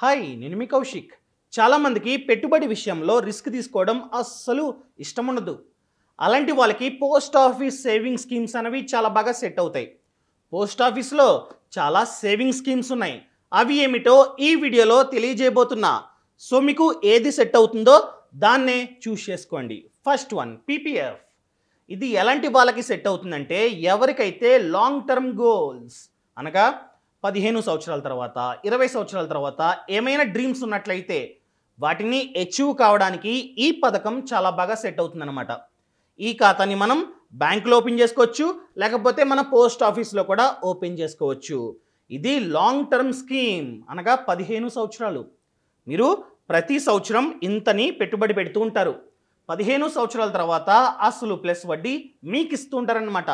hi నేను మీ కౌశిక్ చాలామందికి పెట్టుబడి విషయంలో రిస్క్ తీసుకోవడం అస్సలు ఇష్టం ఉండదు అలాంటి వాళ్ళకి పోస్ట్ ఆఫీస్ సేవింగ్ స్కీమ్స్ అనేవి చాలా బాగా సెట్ అవుతాయి పోస్ట్ ఆఫీస్లో చాలా సేవింగ్ స్కీమ్స్ ఉన్నాయి అవి ఏమిటో ఈ వీడియోలో తెలియజేయబోతున్నా సో మీకు ఏది సెట్ అవుతుందో దాన్నే చూస్ చేసుకోండి ఫస్ట్ వన్ పీపీఎఫ్ ఇది ఎలాంటి వాళ్ళకి సెట్ అవుతుందంటే ఎవరికైతే లాంగ్ టర్మ్ గోల్స్ అనగా పదిహేను సంవత్సరాల తర్వాత ఇరవై సంవత్సరాల తర్వాత ఏమైనా డ్రీమ్స్ ఉన్నట్లయితే వాటిని అచీవ్ కావడానికి ఈ పథకం చాలా బాగా సెట్ అవుతుందన్నమాట ఈ ఖాతాని మనం బ్యాంకులో ఓపెన్ చేసుకోవచ్చు లేకపోతే మన పోస్ట్ ఆఫీస్లో కూడా ఓపెన్ చేసుకోవచ్చు ఇది లాంగ్ టర్మ్ స్కీమ్ అనగా పదిహేను సంవత్సరాలు మీరు ప్రతి సంవత్సరం ఇంతని పెట్టుబడి పెడుతూ ఉంటారు పదిహేను సంవత్సరాల తర్వాత అసలు ప్లస్ వడ్డీ మీకు ఇస్తూ ఉంటారనమాట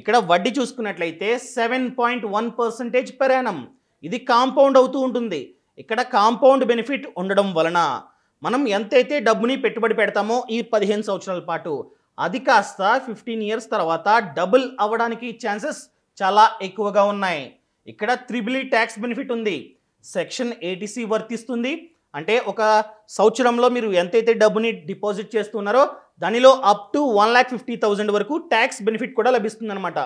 ఇక్కడ వడ్డీ చూసుకున్నట్లయితే సెవెన్ పాయింట్ వన్ పర్సంటేజ్ పెరానం ఇది కాంపౌండ్ అవుతూ ఉంటుంది ఇక్కడ కాంపౌండ్ బెనిఫిట్ ఉండడం వలన మనం ఎంతైతే డబ్బుని పెట్టుబడి పెడతామో ఈ పదిహేను సంవత్సరాల పాటు అది కాస్త ఫిఫ్టీన్ ఇయర్స్ తర్వాత డబుల్ అవ్వడానికి ఛాన్సెస్ చాలా ఎక్కువగా ఉన్నాయి ఇక్కడ త్రిబిలీ ట్యాక్స్ బెనిఫిట్ ఉంది సెక్షన్ ఏటీసీ వర్తిస్తుంది అంటే ఒక సంవత్సరంలో మీరు ఎంతైతే డబ్బుని డిపాజిట్ చేస్తున్నారో దానిలో up to one lakh fifty thousand వరకు ట్యాక్స్ బెనిఫిట్ కూడా లభిస్తుందన్నమాట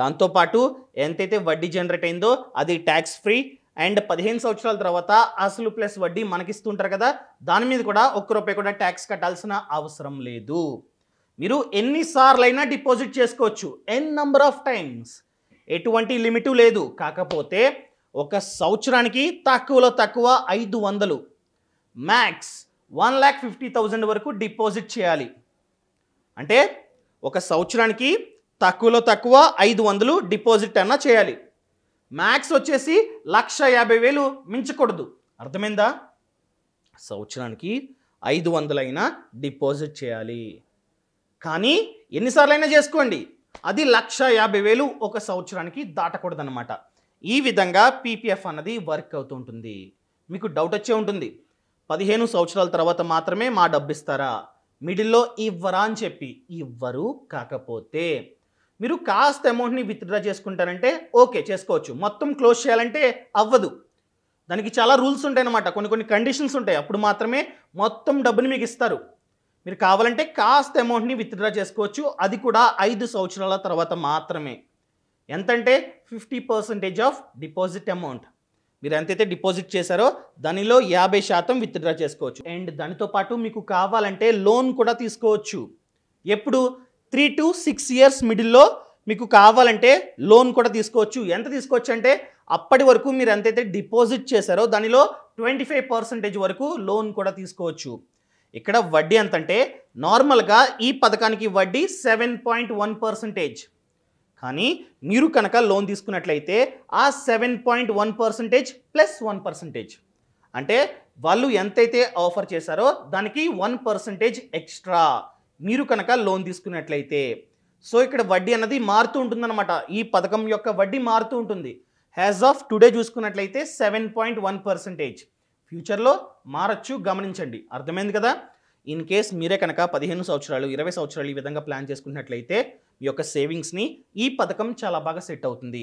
దాంతోపాటు ఎంతైతే వడ్డీ జనరేట్ అయిందో అది ట్యాక్స్ ఫ్రీ అండ్ పదిహేను సంవత్సరాల తర్వాత అసలు ప్లస్ వడ్డీ మనకిస్తుంటారు కదా దాని మీద కూడా ఒక్క రూపాయి కూడా ట్యాక్స్ కట్టాల్సిన అవసరం లేదు మీరు ఎన్నిసార్లైనా డిపాజిట్ చేసుకోవచ్చు ఎన్ నంబర్ ఆఫ్ టైమ్స్ ఎటువంటి లిమిటు లేదు కాకపోతే ఒక సంవత్సరానికి తక్కువలో తక్కువ ఐదు వందలు max one lakh fifty thousand వరకు డిపాజిట్ చేయాలి అంటే ఒక సంవత్సరానికి తక్కువలో తక్కువ ఐదు వందలు డిపాజిట్ అన్నా చేయాలి మ్యాక్స్ వచ్చేసి లక్ష యాభై వేలు మించకూడదు అర్థమైందా సంవత్సరానికి ఐదు వందలైనా డిపాజిట్ చేయాలి కానీ ఎన్నిసార్లైనా చేసుకోండి అది లక్ష యాభై వేలు ఒక సంవత్సరానికి దాటకూడదన్నమాట ఈ విధంగా పీపీఎఫ్ అన్నది వర్క్ అవుతూ ఉంటుంది మీకు డౌట్ వచ్చే ఉంటుంది పదిహేను సంవత్సరాల తర్వాత మాత్రమే మా డబ్బు ఇస్తారా మిడిల్లో ఇవ్వరా అని చెప్పి ఇవ్వరు కాకపోతే మీరు కాస్త అమౌంట్ని విత్డ్రా చేసుకుంటారంటే ఓకే చేసుకోవచ్చు మొత్తం క్లోజ్ చేయాలంటే అవ్వదు దానికి చాలా రూల్స్ ఉంటాయి అనమాట కొన్ని కొన్ని కండిషన్స్ ఉంటాయి అప్పుడు మాత్రమే మొత్తం డబ్బుని మీకు ఇస్తారు మీరు కావాలంటే కాస్త అమౌంట్ని విత్డ్రా చేసుకోవచ్చు అది కూడా ఐదు సంవత్సరాల తర్వాత మాత్రమే ఎంతంటే fifty percentage of deposit amount మీరు ఎంతైతే డిపాజిట్ చేశారో దానిలో యాభై శాతం విత్డ్రా చేసుకోవచ్చు అండ్ దానితో పాటు మీకు కావాలంటే లోన్ కూడా తీసుకోవచ్చు ఎప్పుడు త్రీ టు సిక్స్ ఇయర్స్ మిడిల్లో మీకు కావాలంటే లోన్ కూడా తీసుకోవచ్చు ఎంత తీసుకోవచ్చు అంటే అప్పటి వరకు మీరు ఎంతైతే డిపాజిట్ చేశారో దానిలో ట్వంటీ ఫైవ్ పర్సెంటేజ్ వరకు లోన్ కూడా తీసుకోవచ్చు ఇక్కడ వడ్డీ ఎంతంటే నార్మల్గా ఈ పథకానికి వడ్డీ సెవెన్ పాయింట్ వన్ పర్సెంటేజ్ కానీ మీరు కనుక లోన్ తీసుకున్నట్లయితే ఆ seven point one percentage plus one percentage అంటే వాళ్ళు ఎంతైతే ఆఫర్ చేశారో దానికి వన్ పర్సంటేజ్ ఎక్స్ట్రా మీరు కనుక లోన్ తీసుకున్నట్లయితే సో ఇక్కడ వడ్డీ అన్నది మారుతూ ఉంటుందన్నమాట ఈ పథకం యొక్క వడ్డీ మారుతూ ఉంటుంది హ్యాజ్ ఆఫ్ టుడే చూసుకున్నట్లయితే సెవెన్ పాయింట్ వన్ పర్సంటేజ్ ఫ్యూచర్లో మారచ్చు గమనించండి అర్థమైంది కదా ఇన్ కేస్ మీరే కనుక పదిహేను సంవత్సరాలు ఇరవై సంవత్సరాలు ఈ విధంగా ప్లాన్ చేసుకున్నట్లయితే మీ యొక్క సేవింగ్స్ని ఈ పథకం చాలా బాగా సెట్ అవుతుంది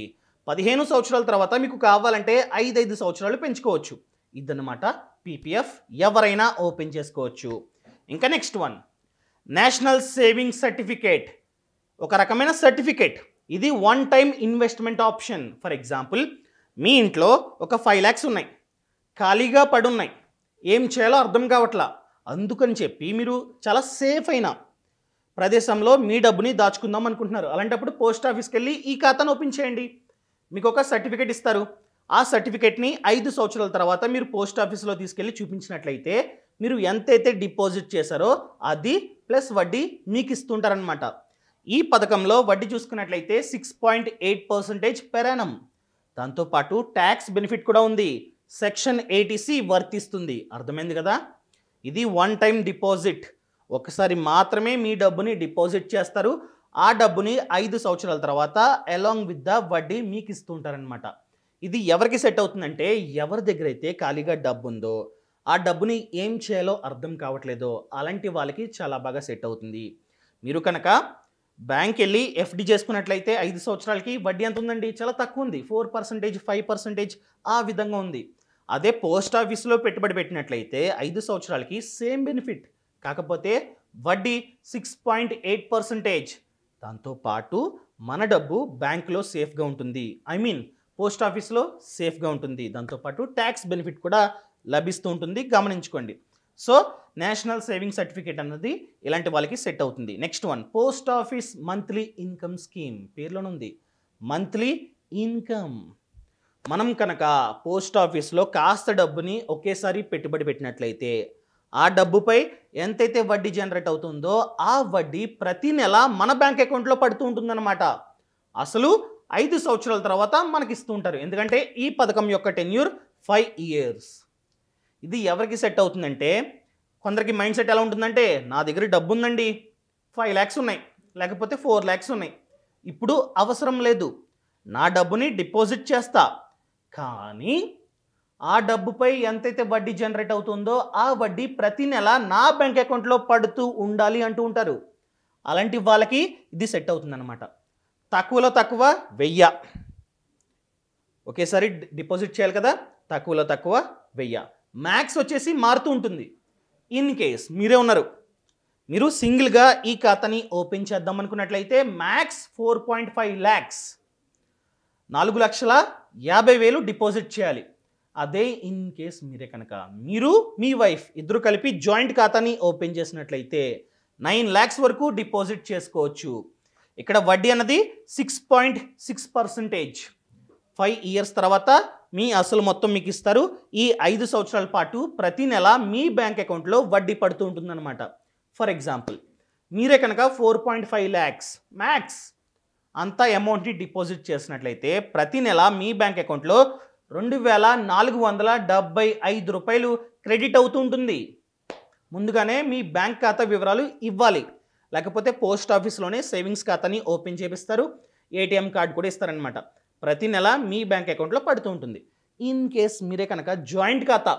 పదిహేను సంవత్సరాల తర్వాత మీకు కావాలంటే ఐదైదు సంవత్సరాలు పెంచుకోవచ్చు ఇదన్నమాట పీపీఎఫ్ ఎవరైనా ఓపెన్ చేసుకోవచ్చు ఇంకా next one national saving certificate ఒక రకమైన సర్టిఫికేట్ ఇది one time investment option for example మీ ఇంట్లో ఒక ఫైవ్ ల్యాక్స్ ఉన్నాయి ఖాళీగా పడున్నాయి ఏం చేయాలో అర్థం కావట్లా అందుకని చెప్పి మీరు చాలా సేఫ్ అయిన ప్రదేశంలో మీ డబ్బుని దాచుకుందాం అనుకుంటున్నారు అలాంటప్పుడు పోస్ట్ ఆఫీస్కి వెళ్ళి ఈ ఖాతాను ఓపెన్ చేయండి మీకు ఒక సర్టిఫికేట్ ఇస్తారు ఆ సర్టిఫికేట్ని ఐదు సంవత్సరాల తర్వాత మీరు పోస్ట్ ఆఫీస్లో తీసుకెళ్ళి చూపించినట్లయితే మీరు ఎంతైతే డిపాజిట్ చేశారో అది ప్లస్ వడ్డీ మీకు ఇస్తుంటారనమాట ఈ పథకంలో వడ్డీ చూసుకున్నట్లయితే six point eight percentage per annum దాంతోపాటు ట్యాక్స్ బెనిఫిట్ కూడా ఉంది సెక్షన్ ఎయిటీసీ వర్తిస్తుంది అర్థమైంది కదా ఇది వన్ టైం డిపాజిట్ ఒకసారి మాత్రమే మీ డబ్బుని డిపాజిట్ చేస్తారు ఆ డబ్బుని ఐదు సంవత్సరాల తర్వాత అలాంగ్ విత్ ద వడ్డీ మీకు ఇస్తుంటారనమాట ఇది ఎవరికి సెట్ అవుతుందంటే ఎవరి దగ్గర అయితే ఖాళీగా డబ్బు ఉందో ఆ డబ్బుని ఏం చేయాలో అర్థం కావట్లేదో అలాంటి వాళ్ళకి చాలా బాగా సెట్ అవుతుంది మీరు కనుక బ్యాంక్ వెళ్ళి ఎఫ్డి చేసుకున్నట్లయితే ఐదు సంవత్సరాలకి వడ్డీ ఎంత ఉందండి చాలా తక్కువ ఉంది ఫోర్ పర్సెంటేజ్ ఫైవ్ పర్సంటేజ్ ఆ విధంగా ఉంది అదే పోస్ట్ ఆఫీస్లో పెట్టుబడి పెట్టినట్లయితే ఐదు సంవత్సరాలకి సేమ్ బెనిఫిట్ కాకపోతే వడ్డీ సిక్స్ పాయింట్ ఎయిట్ పర్సంటేజ్ దాంతోపాటు మన డబ్బు బ్యాంక్లో సేఫ్గా ఉంటుంది ఐ మీన్ పోస్ట్ ఆఫీస్లో సేఫ్గా ఉంటుంది దాంతోపాటు ట్యాక్స్ బెనిఫిట్ కూడా లభిస్తూ ఉంటుంది గమనించుకోండి సో నేషనల్ సేవింగ్ సర్టిఫికేట్ అన్నది ఇలాంటి వాళ్ళకి సెట్ అవుతుంది next one post office monthly income scheme పేర్లోనుంది మంత్లీ ఇన్కమ్ మనం కనుక పోస్ట్ ఆఫీస్లో కాస్త డబ్బుని ఒకేసారి పెట్టుబడి పెట్టినట్లయితే ఆ డబ్బుపై ఎంతైతే వడ్డీ జనరేట్ అవుతుందో ఆ వడ్డీ ప్రతి నెల మన బ్యాంక్ అకౌంట్లో పడుతూ ఉంటుందన్నమాట అసలు ఐదు సంవత్సరాల తర్వాత మనకి ఇస్తూ ఉంటారు ఎందుకంటే ఈ పథకం యొక్క టెన్యూర్ ఫైవ్ ఇయర్స్ ఇది ఎవరికి సెట్ అవుతుందంటే కొందరికి మైండ్ సెట్ ఎలా ఉంటుందంటే నా దగ్గర డబ్బు ఉందండి ఫైవ్ ల్యాక్స్ ఉన్నాయి లేకపోతే ఫోర్ ల్యాక్స్ ఉన్నాయి ఇప్పుడు అవసరం లేదు నా డబ్బుని డిపాజిట్ చేస్తా కానీ ఆ డబ్బుపై ఎంతైతే వడ్డీ జనరేట్ అవుతుందో ఆ వడ్డీ ప్రతి నెల నా బ్యాంక్ అకౌంట్లో పడుతూ ఉండాలి అంటూ ఉంటారు అలాంటి వాళ్ళకి ఇది సెట్ అవుతుందన్నమాట తక్కువలో తక్కువ వెయ్య ఒకేసారి డిపాజిట్ చేయాలి కదా తక్కువలో తక్కువ వెయ్య మ్యాక్స్ వచ్చేసి మారుతూ ఉంటుంది ఇన్ కేస్ మీరే ఉన్నారు మీరు సింగిల్గా ఈ ఖాతాని ఓపెన్ చేద్దాం అనుకున్నట్లయితే max four point five lakhs నాలుగు లక్షల యాభై వేలు డిపాజిట్ చేయాలి అదే ఇన్ కేస్ మీరే కనుక మీరు మీ వైఫ్ ఇద్దరు కలిపి జాయింట్ ఖాతాని ఓపెన్ చేసినట్లయితే నైన్ ల్యాక్స్ వరకు డిపాజిట్ చేసుకోవచ్చు ఇక్కడ వడ్డీ అన్నది six point six percentage five years తర్వాత మీ అసలు మొత్తం మీకు ఇస్తారు ఈ ఐదు సంవత్సరాల పాటు ప్రతి నెల మీ బ్యాంక్ అకౌంట్లో వడ్డీ పడుతూ ఉంటుందన్నమాట ఫర్ ఎగ్జాంపుల్ మీరే కనుక four point five lakhs max అంత అమౌంట్ని డిపాజిట్ చేసినట్లయితే ప్రతి నెల మీ బ్యాంక్ అకౌంట్లో రెండు వేల నాలుగు వందల డెబ్బై ఐదు రూపాయలు క్రెడిట్ అవుతూ ఉంటుంది ముందుగానే మీ బ్యాంక్ ఖాతా వివరాలు ఇవ్వాలి లేకపోతే పోస్ట్ ఆఫీస్లోనే సేవింగ్స్ ఖాతాని ఓపెన్ చేపిస్తారు ఏటీఎం కార్డు కూడా ఇస్తారనమాట ప్రతి నెల మీ బ్యాంక్ అకౌంట్లో పడుతూ ఉంటుంది ఇన్ కేస్ మీరే కనుక జాయింట్ ఖాతా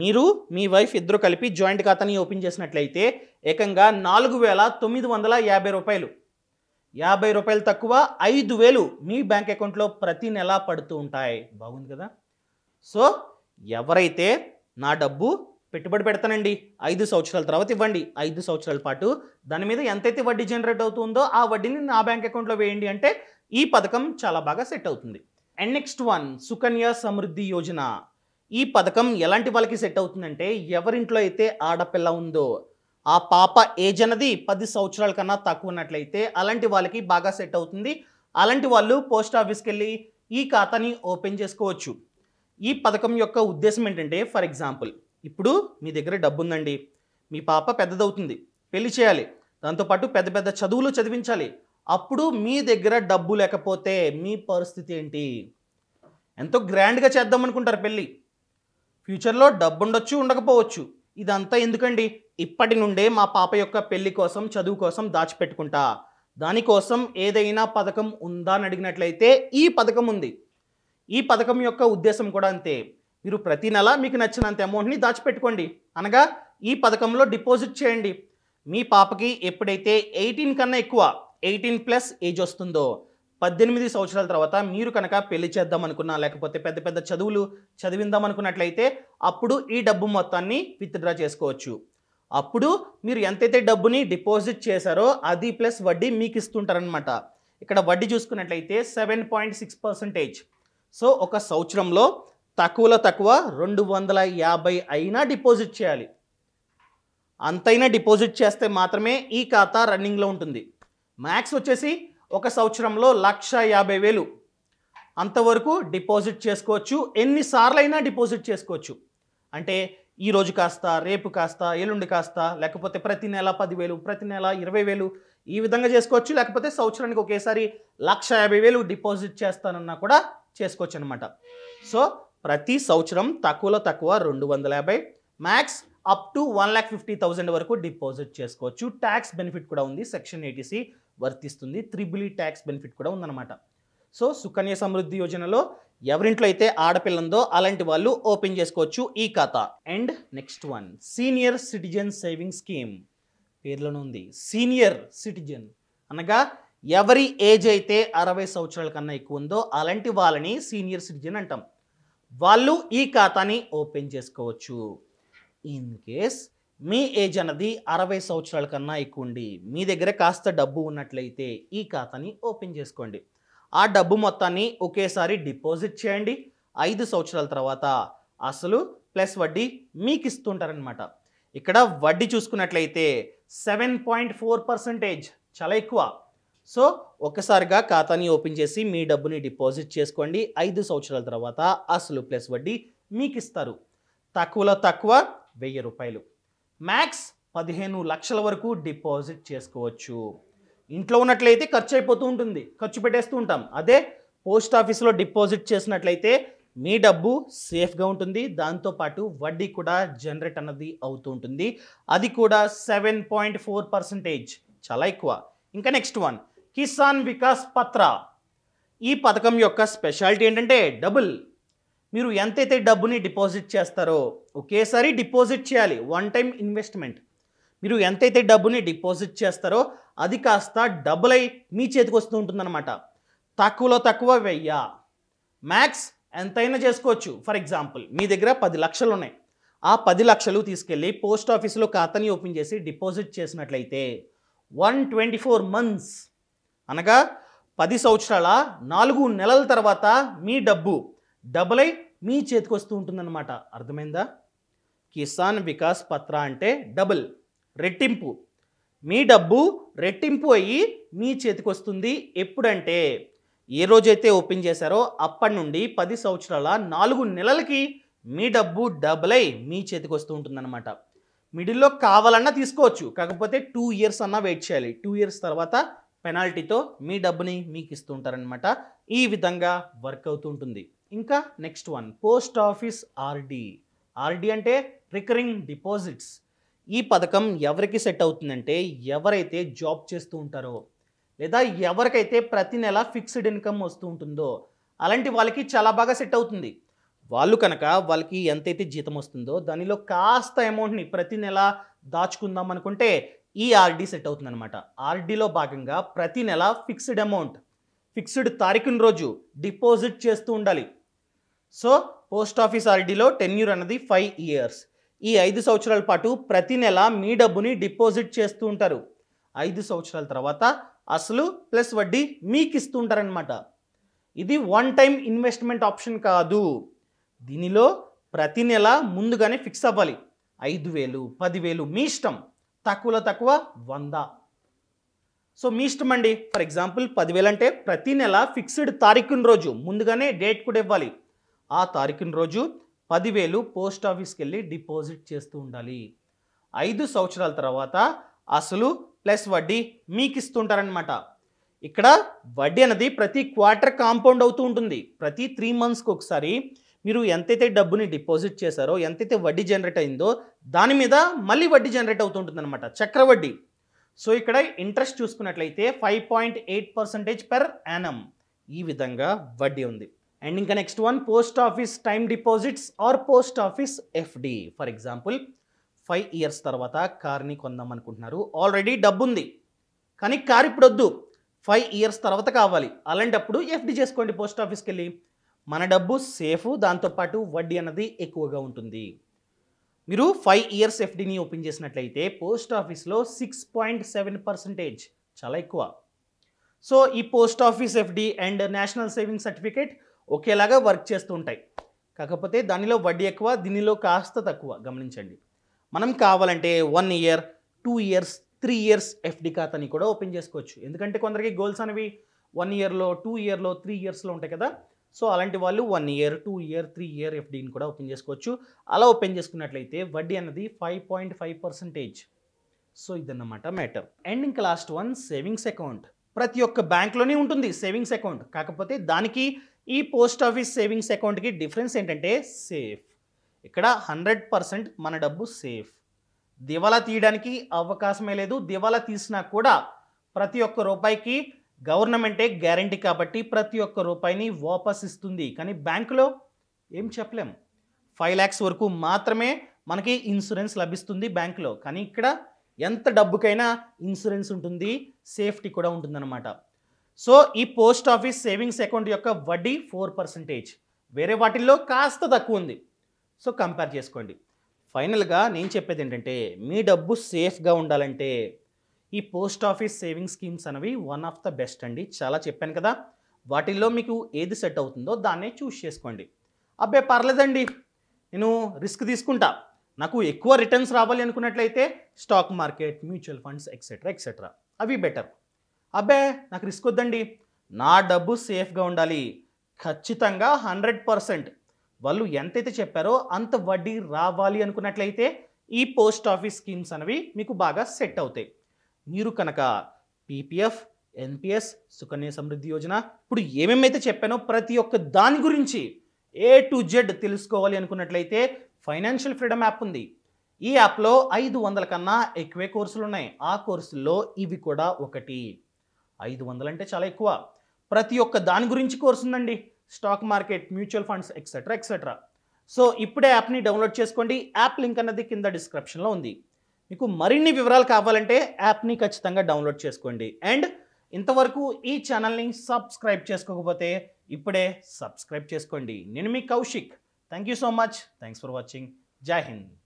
మీరు మీ వైఫ్ ఇద్దరు కలిపి జాయింట్ ఖాతాని ఓపెన్ చేసినట్లయితే ఏకంగా నాలుగు వేల తొమ్మిది వందల యాభై రూపాయలు యాభై రూపాయలు తక్కువ ఐదు వేలు మీ బ్యాంక్ అకౌంట్లో ప్రతి నెల పడుతూ ఉంటాయి బాగుంది కదా సో ఎవరైతే నా డబ్బు పెట్టుబడి పెడతానండి ఐదు సంవత్సరాల తర్వాత ఇవ్వండి ఐదు సంవత్సరాల పాటు దాని మీద ఎంతైతే వడ్డీ జనరేట్ అవుతుందో ఆ వడ్డీని నా బ్యాంక్ అకౌంట్లో వేయండి అంటే ఈ పథకం చాలా బాగా సెట్ అవుతుంది and next one Sukanya Samriddhi Yojana ఈ పథకం ఎలాంటి వాళ్ళకి సెట్ అవుతుందంటే ఎవరింట్లో అయితే ఆడపిల్ల ఉందో ఆ పాప ఏజ్ అన్నది పది సంవత్సరాల కన్నా తక్కువ ఉన్నట్లయితే అలాంటి వాళ్ళకి బాగా సెట్ అవుతుంది అలాంటి వాళ్ళు పోస్ట్ ఆఫీస్కి వెళ్ళి ఈ ఖాతాని ఓపెన్ చేసుకోవచ్చు ఈ పథకం యొక్క ఉద్దేశం ఏంటంటే ఫర్ ఎగ్జాంపుల్ ఇప్పుడు మీ దగ్గర డబ్బు ఉందండి మీ పాప పెద్దదవుతుంది పెళ్లి చేయాలి దాంతోపాటు పెద్ద పెద్ద చదువులు చదివించాలి అప్పుడు మీ దగ్గర డబ్బు లేకపోతే మీ పరిస్థితి ఏంటి ఎంతో గ్రాండ్గా చేద్దాం అనుకుంటారు పెళ్ళి ఫ్యూచర్లో డబ్బు ఉండొచ్చు ఉండకపోవచ్చు ఇదంతా ఎందుకండి ఇప్పటి నుండే మా పాప యొక్క పెళ్లి కోసం చదువు కోసం దాచిపెట్టుకుంటా దానికోసం ఏదైనా పథకం ఉందా అని అడిగినట్లయితే ఈ పథకం ఉంది ఈ పథకం యొక్క ఉద్దేశం కూడా అంతే మీరు ప్రతి నెల మీకు నచ్చినంత అమౌంట్ని దాచిపెట్టుకోండి అనగా ఈ పథకంలో డిపాజిట్ చేయండి మీ పాపకి ఎప్పుడైతే ఎయిటీన్ కన్నా ఎక్కువ ఎయిటీన్ ప్లస్ ఏజ్ వస్తుందో పద్దెనిమిది సంవత్సరాల తర్వాత మీరు కనుక పెళ్లి చేద్దాం అనుకున్నా లేకపోతే పెద్ద పెద్ద చదువులు చదివిందాం అనుకున్నట్లయితే అప్పుడు ఈ డబ్బు మొత్తాన్ని విత్డ్రా చేసుకోవచ్చు అప్పుడు మీరు ఎంతైతే డబ్బుని డిపాజిట్ చేశారో అది ప్లస్ వడ్డీ మీకు ఇస్తుంటారనమాట ఇక్కడ వడ్డీ చూసుకున్నట్లయితే seven point six percentage so ఒక సంవత్సరంలో తక్కువలో తక్కువ రెండు వందల యాభై అయినా డిపాజిట్ చేయాలి అంతైనా డిపాజిట్ చేస్తే మాత్రమే ఈ ఖాతా రన్నింగ్లో ఉంటుంది మ్యాక్స్ వచ్చేసి ఒక సంవత్సరంలో లక్ష యాభై వేలు అంతవరకు డిపాజిట్ చేసుకోవచ్చు ఎన్నిసార్లైనా డిపాజిట్ చేసుకోవచ్చు అంటే ఈరోజు కాస్త రేపు కాస్త ఎల్లుండి కాస్త లేకపోతే ప్రతి నెల పదివేలు ప్రతి నెల ఇరవై వేలు ఈ విధంగా చేసుకోవచ్చు లేకపోతే సంవత్సరానికి ఒకేసారి లక్ష యాభై వేలు డిపాజిట్ చేస్తానన్నా కూడా చేసుకోవచ్చు అనమాట సో ప్రతి సంవత్సరం తక్కువలో తక్కువ రెండు వందల యాభై max up to one lakh fifty thousand వరకు డిపాజిట్ చేసుకోవచ్చు ట్యాక్స్ బెనిఫిట్ కూడా ఉంది సెక్షన్ ఎయిటీసీ వర్తిస్తుంది త్రిబులీ ట్యాక్స్ బెనిఫిట్ కూడా ఉందన్నమాట సో సుకన్య సమృద్ధి యోజనలో ఎవరింట్లో అయితే ఆడపిల్లందో అలాంటి వాళ్ళు ఓపెన్ చేసుకోవచ్చు ఈ ఖాతా and next one senior citizen saving scheme పేర్లోనే ఉంది సీనియర్ సిటిజన్ అనగా ఎవరి ఏజ్ అయితే అరవై సంవత్సరాల కన్నా ఎక్కువ ఉందో అలాంటి వాళ్ళని సీనియర్ సిటిజన్ అంటాం వాళ్ళు ఈ ఖాతాని ఓపెన్ చేసుకోవచ్చు ఇన్ కేస్ మీ ఏజ్ అన్నది అరవై సంవత్సరాల కన్నా ఎక్కువ ఉండి మీ దగ్గర కాస్త డబ్బు ఉన్నట్లయితే ఈ ఖాతాని ఓపెన్ చేసుకోండి ఆ డబ్బు మొత్తాన్ని ఒకేసారి డిపాజిట్ చేయండి ఐదు సంవత్సరాల తర్వాత అసలు ప్లస్ వడ్డీ మీకు ఇస్తుంటారనమాట ఇక్కడ వడ్డీ చూసుకున్నట్లయితే సెవెన్ పాయింట్ ఫోర్ పర్సంటేజ్ చాలా ఎక్కువ సో ఒకసారిగా ఖాతాని ఓపెన్ చేసి మీ డబ్బుని డిపాజిట్ చేసుకోండి ఐదు సంవత్సరాల తర్వాత అసలు ప్లస్ వడ్డీ మీకు ఇస్తారు తక్కువలో తక్కువ వెయ్యి రూపాయలు మ్యాక్స్ పదిహేను లక్షల వరకు డిపాజిట్ చేసుకోవచ్చు ఇంట్లో ఉన్నట్లయితే ఖర్చు అయిపోతూ ఉంటుంది ఖర్చు పెట్టేస్తూ ఉంటాం అదే పోస్ట్ ఆఫీస్లో డిపాజిట్ చేసినట్లయితే మీ డబ్బు సేఫ్గా ఉంటుంది దాంతోపాటు వడ్డీ కూడా జనరేట్ అన్నది అవుతూ ఉంటుంది అది కూడా సెవెన్ పాయింట్ ఫోర్ పర్సెంటేజ్ చాలా ఎక్కువ ఇంకా నెక్స్ట్ వన్ కిసాన్ వికాస్ పత్ర ఈ పథకం యొక్క స్పెషాలిటీ ఏంటంటే డబుల్ మీరు ఎంతైతే డబ్బుని డిపాజిట్ చేస్తారో ఒకేసారి డిపాజిట్ చేయాలి వన్ టైం ఇన్వెస్ట్మెంట్ మీరు ఎంతైతే డబ్బుని డిపాజిట్ చేస్తారో అది కాస్త డబుల్ అయి మీ చేతికి వస్తూ ఉంటుందన్నమాట తక్కువలో తక్కువ వెయ్య మ్యాక్స్ ఎంతైనా చేసుకోవచ్చు ఫర్ ఎగ్జాంపుల్ మీ దగ్గర పది లక్షలు ఉన్నాయి ఆ పది లక్షలు తీసుకెళ్ళి పోస్ట్ ఆఫీస్లో ఖాతాని ఓపెన్ చేసి డిపాజిట్ చేసినట్లయితే వన్ ట్వంటీ ఫోర్ మంత్స్ అనగా పది సంవత్సరాల నాలుగు నెలల తర్వాత మీ డబ్బు డబుల్ అయి మీ చేతికి వస్తూ ఉంటుందన్నమాట అర్థమైందా కిసాన్ వికాస్ పత్ర అంటే డబుల్ రెట్టింపు మీ డబ్బు రెట్టింపు అయ్యి మీ చేతికి వస్తుంది ఎప్పుడంటే ఏ రోజైతే ఓపెన్ చేశారో అప్పటి నుండి పది సంవత్సరాల నాలుగు నెలలకి మీ డబ్బు డబుల్ అయ్యి మీ చేతికి వస్తూ ఉంటుందన్నమాట మిడిల్లో కావాలన్నా తీసుకోవచ్చు కాకపోతే టూ ఇయర్స్ అన్నా వెయిట్ చేయాలి టూ ఇయర్స్ తర్వాత పెనాల్టీతో మీ డబ్బుని మీకు ఇస్తుంటారనమాట ఈ విధంగా వర్క్ అవుతూ ఉంటుంది ఇంకా next one post office RD RD అంటే రికరింగ్ డిపాజిట్స్ ఈ పథకం ఎవరికి సెట్ అవుతుందంటే ఎవరైతే జాబ్ చేస్తూ ఉంటారో లేదా ఎవరికైతే ప్రతి నెల ఫిక్స్డ్ ఇన్కమ్ వస్తూ ఉంటుందో అలాంటి వాళ్ళకి చాలా బాగా సెట్ అవుతుంది వాళ్ళు కనుక వాళ్ళకి ఎంతైతే జీతం వస్తుందో దానిలో కాస్త అమౌంట్ని ప్రతి నెల దాచుకుందాం అనుకుంటే ఈ ఆర్డీ సెట్ అనమాట ఆర్డీలో భాగంగా ప్రతి నెల ఫిక్స్డ్ అమౌంట్ ఫిక్స్డ్ తారీఖున రోజు డిపాజిట్ చేస్తూ ఉండాలి సో పోస్ట్ ఆఫీస్ ఆర్డీలో టెన్యూర్ అన్నది ఫైవ్ ఇయర్స్ ఈ ఐదు సంవత్సరాల పాటు ప్రతి నెల మీ డబ్బుని డిపాజిట్ చేస్తూ ఉంటారు ఐదు సంవత్సరాల తర్వాత అసలు ప్లస్ వడ్డీ మీకు ఇస్తూ ఉంటారనమాట ఇది వన్ టైం ఇన్వెస్ట్మెంట్ ఆప్షన్ కాదు దీనిలో ప్రతి నెల ముందుగానే ఫిక్స్ అవ్వాలి ఐదు వేలు పదివేలు మీ ఇష్టం తక్కువలో తక్కువ వంద సో మీ ఇష్టం అండి ఫర్ ఎగ్జాంపుల్ పదివేలు అంటే ప్రతి నెల ఫిక్స్డ్ తారీఖున రోజు ముందుగానే డేట్ కూడా ఇవ్వాలి ఆ తారీఖున రోజు పదివేలు పోస్ట్ ఆఫీస్కి వెళ్ళి డిపాజిట్ చేస్తూ ఉండాలి ఐదు సంవత్సరాల తర్వాత అసలు ప్లస్ వడ్డీ మీకు ఇస్తుంటారనమాట ఇక్కడ వడ్డీ అనేది ప్రతి క్వార్టర్ కాంపౌండ్ అవుతూ ఉంటుంది ప్రతి త్రీ మంత్స్కి ఒకసారి మీరు ఎంతైతే డబ్బుని డిపాజిట్ చేశారో ఎంతైతే వడ్డీ జనరేట్ అయిందో దాని మీద మళ్ళీ వడ్డీ జనరేట్ అవుతుంటుందన్నమాట చక్రవడ్డీ సో ఇక్కడ ఇంట్రెస్ట్ చూసుకున్నట్లయితే five point eight percentage per annum ఈ విధంగా వడ్డీ ఉంది అండ్ ఇంకా next one post office time deposits or post office FD for example five years తర్వాత కార్ని కొందాం అనుకుంటున్నారు ఆల్రెడీ డబ్బు ఉంది కానీ కార్ ఇప్పుడు వద్దు ఫైవ్ ఇయర్స్ తర్వాత కావాలి అలాంటప్పుడు ఎఫ్డి చేసుకోండి పోస్ట్ ఆఫీస్కి వెళ్ళి మన డబ్బు సేఫ్ దాంతోపాటు వడ్డీ అన్నది ఎక్కువగా ఉంటుంది మీరు ఫైవ్ ఇయర్స్ ఎఫ్డీని ఓపెన్ చేసినట్లయితే పోస్ట్ ఆఫీస్లో సిక్స్ పాయింట్ సెవెన్ పర్సెంటేజ్ చాలా ఎక్కువ సో ఈ post office FD and national saving certificate ఒకేలాగా వర్క్ చేస్తూ ఉంటాయి కాకపోతే దానిలో వడ్డీ ఎక్కువ దీనిలో కాస్త తక్కువ గమనించండి మనం కావాలంటే one year two years three years FD ఖాతాని కూడా ఓపెన్ చేసుకోవచ్చు ఎందుకంటే కొందరికి గోల్స్ అనేవి వన్ ఇయర్లో టూ ఇయర్లో త్రీ ఇయర్స్లో ఉంటాయి కదా సో అలాంటి వాళ్ళు one year two year three year ఎఫ్డీని కూడా ఓపెన్ చేసుకోవచ్చు అలా ఓపెన్ చేసుకున్నట్లయితే వడ్డీ అన్నది five point five percentage so ఇదన్నమాట మ్యాటర్ అండ్ ఇంకా లాస్ట్ వన్ సేవింగ్స్ అకౌంట్ ప్రతి ఒక్క బ్యాంక్లోనే ఉంటుంది సేవింగ్స్ అకౌంట్ కాకపోతే దానికి ఈ పోస్ట్ ఆఫీస్ సేవింగ్స్ అకౌంట్కి డిఫరెన్స్ ఏంటంటే సేఫ్ ఇక్కడ హండ్రెడ్ పర్సెంట్ మన డబ్బు సేఫ్ దివాలా తీయడానికి అవకాశమే లేదు దివాలా తీసినా కూడా ప్రతి ఒక్క రూపాయికి గవర్నమెంటే గ్యారంటీ కాబట్టి ప్రతి ఒక్క రూపాయిని వాపస్ ఇస్తుంది కానీ బ్యాంకులో ఏం చెప్పలేం ఫైవ్ ల్యాక్స్ వరకు మాత్రమే మనకి ఇన్సూరెన్స్ లభిస్తుంది బ్యాంకులో కానీ ఇక్కడ ఎంత డబ్బుకైనా ఇన్సూరెన్స్ ఉంటుంది సేఫ్టీ కూడా ఉంటుందన్నమాట సో ఈ పోస్ట్ ఆఫీస్ సేవింగ్స్ అకౌంట్ యొక్క వడ్డీ ఫోర్ పర్సంటేజ్ వేరే వాటిల్లో కాస్త తక్కువ ఉంది సో కంపేర్ చేసుకోండి ఫైనల్గా నేను చెప్పేది ఏంటంటే మీ డబ్బు సేఫ్గా ఉండాలంటే ఈ పోస్ట్ ఆఫీస్ సేవింగ్ స్కీమ్స్ అనేవి వన్ ఆఫ్ ద బెస్ట్ అండి చాలా చెప్పాను కదా వాటిల్లో మీకు ఏది సెట్ అవుతుందో దాన్నే చూస్ చేసుకోండి అబ్బే పర్లేదండి నేను రిస్క్ తీసుకుంటా నాకు ఎక్కువ రిటర్న్స్ రావాలి అనుకున్నట్లయితే stock market mutual funds etcetera etcetera అవి బెటర్ అబ్బే నాకు రిస్క్ వద్దండి నా డబ్బు సేఫ్గా ఉండాలి ఖచ్చితంగా హండ్రెడ్ పర్సెంట్ వాళ్ళు ఎంతైతే చెప్పారో అంత వడ్డీ రావాలి అనుకున్నట్లయితే ఈ పోస్ట్ ఆఫీస్ స్కీమ్స్ అనేవి మీకు బాగా సెట్ అవుతాయి మీరు కనుక పీపీఎఫ్ ఎన్పిఎస్ సుకన్య సమృద్ధి యోజన ఇప్పుడు ఏమేమైతే చెప్పానో ప్రతి ఒక్క దాని గురించి ఏ టు జెడ్ తెలుసుకోవాలి అనుకున్నట్లయితే ఫైనాన్షియల్ ఫ్రీడమ్ యాప్ ఉంది ఈ యాప్లో ఐదు వందల కన్నా ఎక్కువే కోర్సులు ఉన్నాయి ఆ కోర్సుల్లో ఇవి కూడా ఒకటి ఐదు వందలంటే చాలా ఎక్కువ ప్రతి ఒక్క దాని గురించి కోర్సు ఉందండి stock market mutual funds etcetera etcetera so ఇప్పుడే యాప్ని డౌన్లోడ్ చేసుకోండి యాప్ లింక్ అన్నది కింద డిస్క్రిప్షన్లో ఉంది మీకు మరిన్ని వివరాలు కావాలంటే యాప్ని ఖచ్చితంగా డౌన్లోడ్ చేసుకోండి అండ్ ఇంతవరకు ఈ ఛానల్ని సబ్స్క్రైబ్ చేసుకోకపోతే ఇప్పుడే సబ్స్క్రైబ్ చేసుకోండి నేను మీ Kaushik thank you so much thanks for watching Jai Hind